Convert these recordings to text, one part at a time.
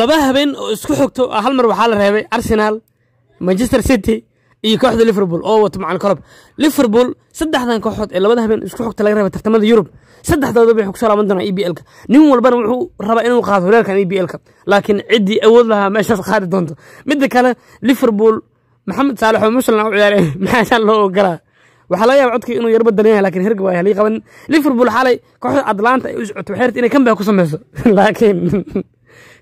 laba habeen oo isku xogto hal mar waxaa la reebay arsenal manchester city iyo kooxda liverpool oo wato macan kolob liverpool saddexdan kooxood ee labada habeen isku xogta laga reebay tartamada yurub saddexdooda bay xog laaban doonaa e b l nin walbana wuxuu rabaa inuu qaado horeerkan e b l laakiin ciddii awood lahaa meeshaas qaadi doonto midda kale liverpool maxamed saalex oo muslan u ciyaaray maxaasaa loo ogolaa waxaa laga yaaba codkii inuu yarba dareeya lakin herga waaya halii qabanin liverpool xalay kooxda atlanta ay u socoto waxay rabta inay kanbaa ku sameyso laakiin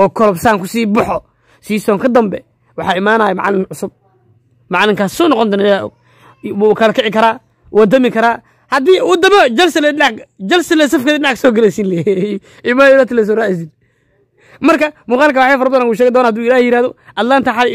oo kolobsaan ku sii baxo siisoon ka dambe waxaa imaanaya macalin cusub macalinkaas soo noqon doona wuu kala kici karaa waa dami karaa haddii uu damo jalsale safkeeda dhinac soo galaysin imaalatlasoraasin marka muuqaalka waxay fara badan uu sheegi doona haduu ilaah yihahdo atlaanta xal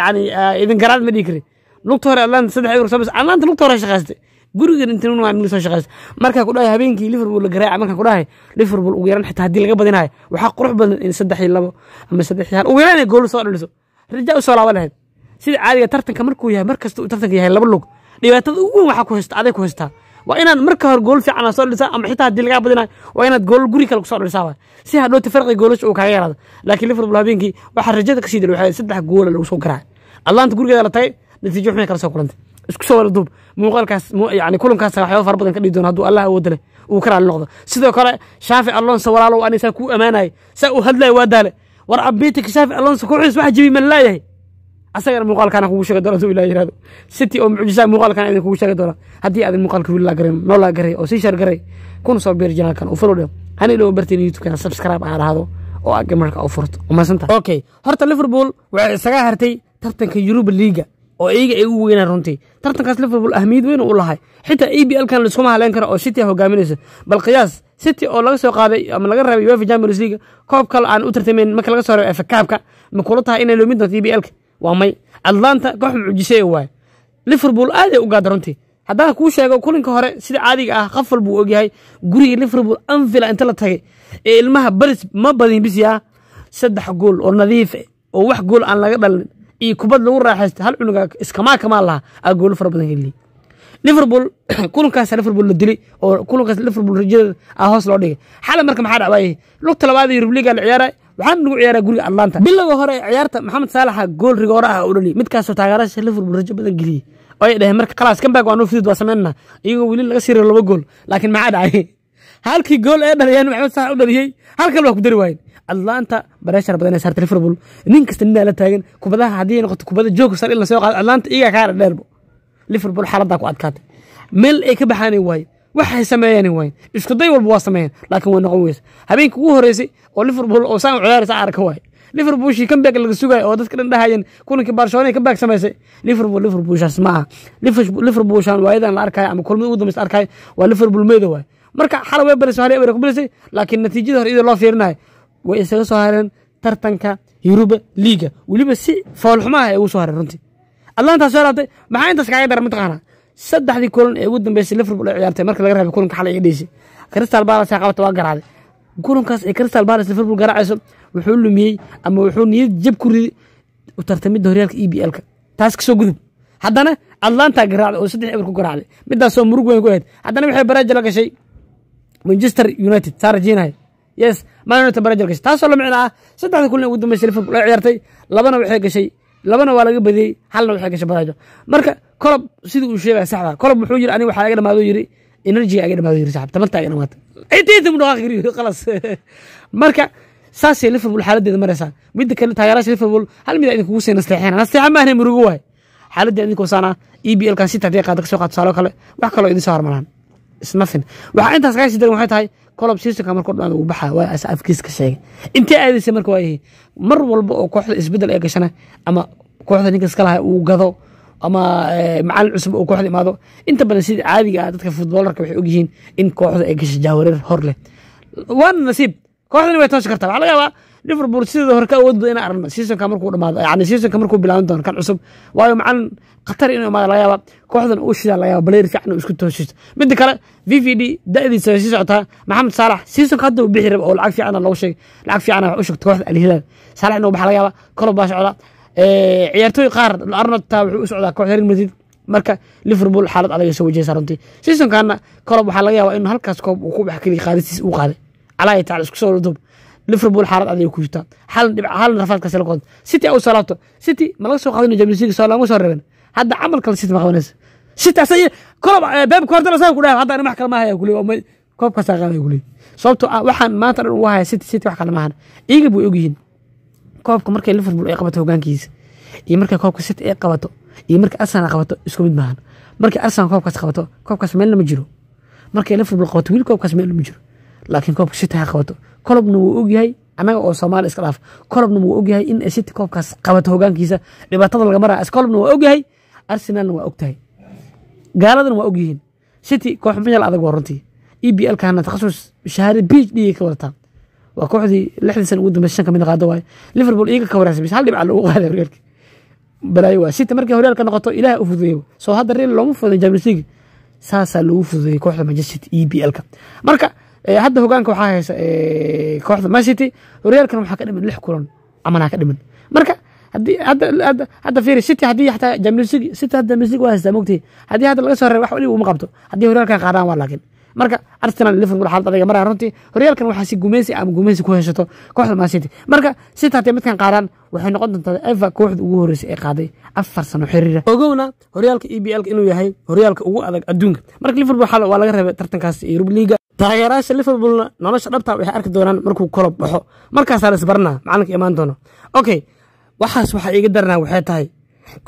yani ah, idin garaad ma dhigi karin lugta hore atlanta saddex eur soo bis atlaanta lugta hore shaqaystay gurigan intan maalmili soo shaqeys markaa ku dhahay habeenkii liverpool la garaaca markaan ku dhahay liverpool ugu yaran xitaa haddii laga badinayo waxaa qurux badan in saddex iyo labo ama saddex iyo hal ugu yaran inay soo dhaliso rajaa u soo lahayd sida caadiga tartanka markuu yahay mar uu tartanka yahay laba lug dhibaatada ugu weyn waxaa ku haysta aday ku haystaa waa inaad marka hore gool fiican soo dhalisaa ama xitaa haddii lagaa badinayo waa inaad gool guri kale kusoo dhalisaa si hadhowta farqiga goolasha uu kaaga yaraado laakiin liverpool habeenkii waxaa rajada kasii dhalwaxay saddex goola lagu soo garaac atlanta gurigeeda la tagay natiijo xumay kala soo kulantay isku soo wala duub muuqaalkaas yani kulankaas waxyaaba fara badan ka dhihi doona hadduu allah awooda uu ka raali noqdo sidoo kale shaafic alonso walaalow ani saa kuu ammaanayay saa uu hadlaya waa daale war abiitik shaafic alonso kooxiisa ah wax jibi man laayahay asagana muuqaalkaana kugu sheegi doona hadduu ilaah yirahdo city oo mucjisaa muuqaalkaana idin kugu sheegi doona haddii aadan muuqaalka wiilaa garan noolaa garay oo sii shar kuna soo beer janaalkan u falo hani dhow barteen youtubekana subscribe aa dhahdo oo aa u furto umadsanta okay horta liverpool waxay isaga hartay tartanka yuruba liiga oo iyaga ay u weynaan runtii tartankaas liverpool ahmiyad weyn u lahay xitaa e b lkan laiskuma haleyn karo oo city ah hogaaminayso bal qiyaas city oo laga soo qaaday ama laga raabay uefa champions league koob kale aan u tartamayn marka laga soo raabay efakaabka ma kula tahay inay loomin doonto e b lka waa may atlanta koox mucujisey waaye liverpool aaday u gaada runtii haddaan kuu sheego kulinka hore sida caadiga ah qof walbuu ogyahay gurigii liverpool anvila inta la tagay ee ilmaha baris ma badin bisiya saddex gool oo nadiif eh, oo wax gool aan laga dhalin iyo kubad lagu raaxaysta hal cunuga iskamaa kamaa lahaa a goolo fara badan heliyey liverpool kulankaasa liverpool la dilay oo kulankaas liverpool rajadeeda a hoos loo dhigay xala marka maxaa dhacwaayey lugta labaad iyo rubliga la ciyaaray waxaana lagu ciyaaraa guriga atlanta bilowga hore ciyaarta maxamed saalaxa gool rigooro ah u dhaliyay midkaasoo taageerasha liverpool rajo badan geliyey oo ay dhaheen marka khalaas kambag waanu fudud waa samaynana iyagoo weli laga sii laba gool laakiin maxaa dhacay halkii gool ee dhaliyeen maxamed saalax u dhaliyey hal kale waa ku dari waayen atlanta bareeshar badanee saarta liverpool nin kasta nidaa la taagan kubadaha haddii noqoto kubada joogka sar in lasoo qaado atlanta iyagaa kaara dheerbo liverpool xaaladdaa ku adkaatay meel ay ka baxaani waaye waxay sameeyaani waayen isku walba waa sameeyeen laakiin waa noqon weysa habeenkii ugu horeysay oo liverpool oo saan ciyaaraysa arka waaye liverpoolshii comeback laga sugaya oo dadka dhan dhahayeen kulankii barcelona comeback samaysay liverpool liverpoolshaas ma aha liverpoolshan waayadan la arkayo ama kulmada ugu dambaysa arkayo waa liverpool meedo waaye marka xalay way balisay xalay way balisay laakiin natiijada hore iyadoo loo fiirinayo way isaga soo hareen tartanka yuruba liiga weliba si foolxuma ah ay ugu soo hareen runtii atlantaa soo laabtay maxaa intaas kaaga dara mataqaanaa saddexdii kulan ee ugu dambeysay liverpool ay ciyaartay marka laga reebay kulanka xalay iga dheysay crystal palace ay qabata waa garaaday kulankaas ee crystal palace liverpool garaacayso wuxuu lumiyey ama wuxuu niyad jab ku ridi tartamidda horyaalka e b l-ka taas kasoo gudub haddana atlanta garaacday oo saddex eber ku garaacday midaasoo murug weyn ku ahayd haddana waxay baraajala gashay manchester united saa yes manunted baa jal gashay taasoo la micno ah saddexda kulin ugu dambeysay liverpool ay ciyaartay labana waxay gashay labana waa laga badiyey halna waxay gashay badaajo marka kolob sidii uu sheegaya saxda kolob wuxuu yiri aniga waxaa iga dhamaado yiri enerjiga iga dhamaado yiri saxab tabartaa iga dhamaata intiinta mu dhaqaaq yiri khalas marka saasay liverpool xaaladeeda maraysaa midda kale taageeraasha liverpool hal mid idin kugu sii nasteexeen nasteexa maahan murugo waay xaaladda idinkosaana e b l kan si qaada ka soo qaad kale wax kaloo idin soo hormaraan isnafin waxaa intaas kaga sii daran waxay tahay colob siisonka markao dhan wuu baxaa waa as afkiis ka sheegay intee aadaysay marka waayahay mar walba oo kooxda isbeddel ay gashana ama kooxda ninka iska lahay uu gado ama eh, macalin cusub oo kooxda imaado inta badan sida caadiga ah dadka futboolarka waxay ogyihiin in kooxda ay gasha jaawareer hor leh waana nasiib kooxdani way tooshi kartaa waxaa laga yaabaa liverpool sideeda hore ka awoodi doon ina aragno seasonka markuu dhamaado yani seasonka markuu bilaaban doono kan cusub waayo macalin khatar inuu imaado laga yaaba kooxdan uu shidaa laga yaaba baleer fiican isku tooshisto midda kale v v d da'diisa way sii socotaa maxamed saalax seasonka hadda uu bixi raba oo lacag fiican loogu sheegay lacag fiican wax u sheegta kooxda alhilaal saalax inuu baxa laga yaaba kolob baa socda eh, ciyaartooy qaar arnota wuxuu u socdaa kooxda real madrid marka liverpool xaalad adag soo wajahaysa runtii seasonkaana kolob waxaa laga yaaba inuu halkaas koob uu ku bax keliya qaadistiis uu qaaday calaa taala isku soo duub liverpool xaalad adag ku jirtaan hal rafaadkaas la kooda city u salaabto city ma laga soo qaadin Champions League soo lama soo reebin hadda camal kale city ma qabanaysa city asay koob eh, Pep Guardiola saan ku dhahay hadda wax kale ma haya oo koob kaas qaaday kulay sababtoo ah waxaan maanta dhan u city city wax kale ma hana buu ogyihiin koobka markay liverpool ay qabato hogaankiisa iyo markay koobka city ay qabato iyo markay arsenal qabato isku mid maahan markay arsenal koobkaas qabato koobkaas meel ma jiro markay liverpool qabato wiil koobkaas meel ma jiro laakiin koobka shita ha qabato kolobna wuu ogyahay anaga oo soomaali iska dhaaf kolobna wuu ogyahay in city koobkaas qabato hogaankiisa dhibaatada laga maraa kolobna waa ogyahay arsenalna waa ogtahay gaaladana waa ogyihiin city kooxmayal adag waa runtii e b l takhasus shahaada b h ka wadataan waa kooxdii lixdii sana ugu dambeysa shan ka mid qaado liverpool iyaga ka waraasa bis hal dhibca lagu qaaday horyaalka balaayo waa city markay horyaalka noqoto ilaah u fududeeyo soo hadda real looma fududeyn champions saasaa lagu fududeeyey kooxda manchester city e b l marka Eh, hadda hogaanka waxaa haysa eh, kooxda mancity horyaalkan waxaa ka dhiman lix kulan camanaa ka dhiman marka hadda fiiri city haddii xataa champions league city hadda champions league waa haystaa mogtihi haddii hadda laga soo reer wax weliba uma qabto haddii horyaalkan qaadaan waa laakiin marka arsenal liverpool xaalad adaga maraya runtii horyaalkan waxaa si gumeysi ama gumeysi ku haysato kooxda mancity marka city haddii midkan qaadaan waxay noqon doontaa eva kooxda ugu horreysay ee qaaday afar sano xiriira ogowna horyaalka e b l inuu yahay horyaalka ugu adag adduunka marka liverpool waa laga reebay tartankaas europa leaga taageerayaasha liverpoolna nolosha dhabta waxay arki doonaan markuu kolob baxo markaasaa lasbarnaa macalinka imaan doono okay waxaas waxaa iga darnaa waxay tahay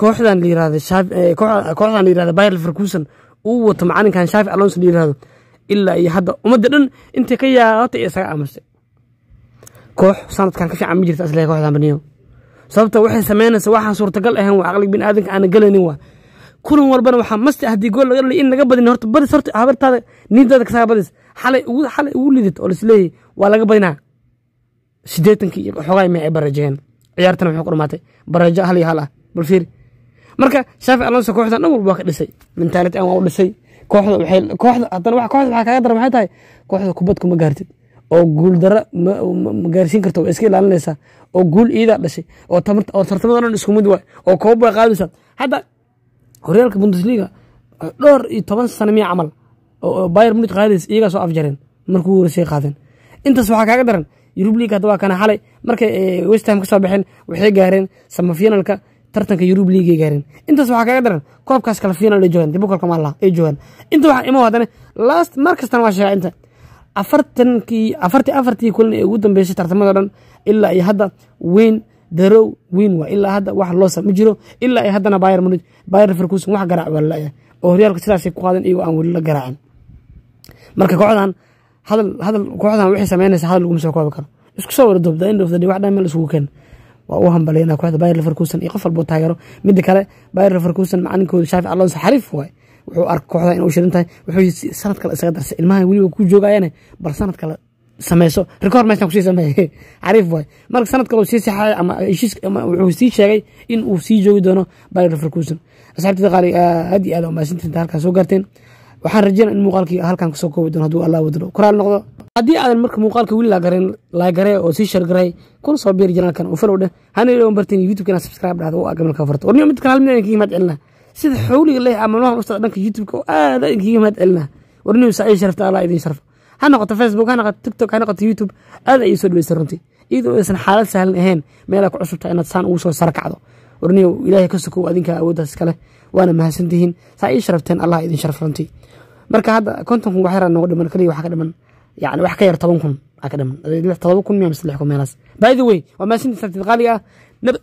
kooxdan layirahdkooxdan eh, layirahda bayer leverkuson uu wato macalinkan shaafi alonso la yirahdo ilaa iyo hadda ummadda dhan intay ka yaalatay isaga aamusay koox sanadkan ka fiican ma jirta asliga kooxdan baniyo sababta waxay samaynaysa waxaan suurtagal ahayn waa aqlig bin aadanka aana galaynin waa kulan walbana waxaa masti ah haddii gool laga dhaliy in laga badin horta badis horta habartaada niintaada kasaga badis xalay ugu xalay ugu lidid oo laisleeyay waa laga badinaa siddeetankii iyo xoogaa meecay barajeeyeen ciyaartana wuxuu ku dhamaatay barajo hal iyo hal ah bal fiir marka shaafi alonso kooxdan dhan walba waa ka dhisay mentaality aan waa u dhisay kooxda waxay kooxda haddana wax kooxda waxaa kaaga daran maxay tahay kooxda kubad kuma gaartid oo guul dara ma gaarsiin karta waa iska ilaalinaysaa oo guul iidaa dhashay oo tartamada dhan isku mid waay oo koobab qaadaysaa hadda horyaalka bundesliga ah, dhowr iyo toban sana miya camal bayer munich qaadays iyagaa soo afjareen markuu warasay qaadeen intaas waxaa kaaga daran yurub liig hadda waa kana xalay markay eh, westham ka soo baxeen waxay gaareen samafinalka tartanka yurub liigay gaareen intaas waxaa kaaga daran koobkaas kala final ay joogaan debukalka maalaha ay joogaan inta waxaa imo haddana last mar kastana waa sheega inta afartankii afartii afartii kulin ee ugu dambeysay tartamada dhan ilaa iyo hadda weyn darow wiin waa ilaa hadda wax loosa ma jiro ilaa ay haddana bayer mn bayer ferguson wax garaac waa laya oo horyaalka sidaasay ku qaadan iyagoo aan weli la garaacin marka kooxdan hadal hadal kooxdan waxay samaynaysaa hadal laguma soo koobi karo isku soo wara doobda end of the day wax dhan meel isugu keen waa u hambalay kooxda bayer leverkuson iyo qof walboo taageero midda kale bayer leverkuson macalinkooda shaafi alonso xariif waay wuxuu ark kooxda inay shirin tahay wuxuu sanad kale isaga darsay ilmahan weliba ku joogaayane bal sanad kale sameyso record meeshan kusii sameeyey cariif way marka sanad kale sii saxay ama wuxuu sii sheegay in uu sii joogi doono Bayer Leverkusen asxaabtida qaali aad ah, iyo aad u maadsantiin soo gaarteen waxaan rajeynaa in muuqaalkii halkan kasoo koobi doono hadduu allah wadlo koraal noqdo haddii aadan marka muuqaalka wili laagarin laagaree oo sii shargaray kuna soo biiri janaalkan oo falow dheh hana ilaawan barteen youtube subscribe dhahdo oo agamalka farto warniyo midkan hal mid inkaga imaad celinaa sida xowliga leh ama noocan ustada dhanka youtube oo aada inkaga imaad celinaa warniyo saa sharafta allah idin sharfa ha noqoto facebook ha noqoto tictok ha noqoto youtube aad ayay soo dhaweystay runtii iyadoo aysan xaalad sahlan ahayn meela ku cusubta inaad saan ugu soo kacdo warniyow ilaahay ka sokow adinka awooddaas kale waana mahadsantihiin saa ii sharafteen allah idin sharaf runtii marka hadda konton kun waxyar nooga dhiman kaliya waxa ka dhiman yani wax ka yar toban kun ka dhiman todoba kun miya mise lix kun meelaas by the way waa mahadsantiin sabtid qaaliga ah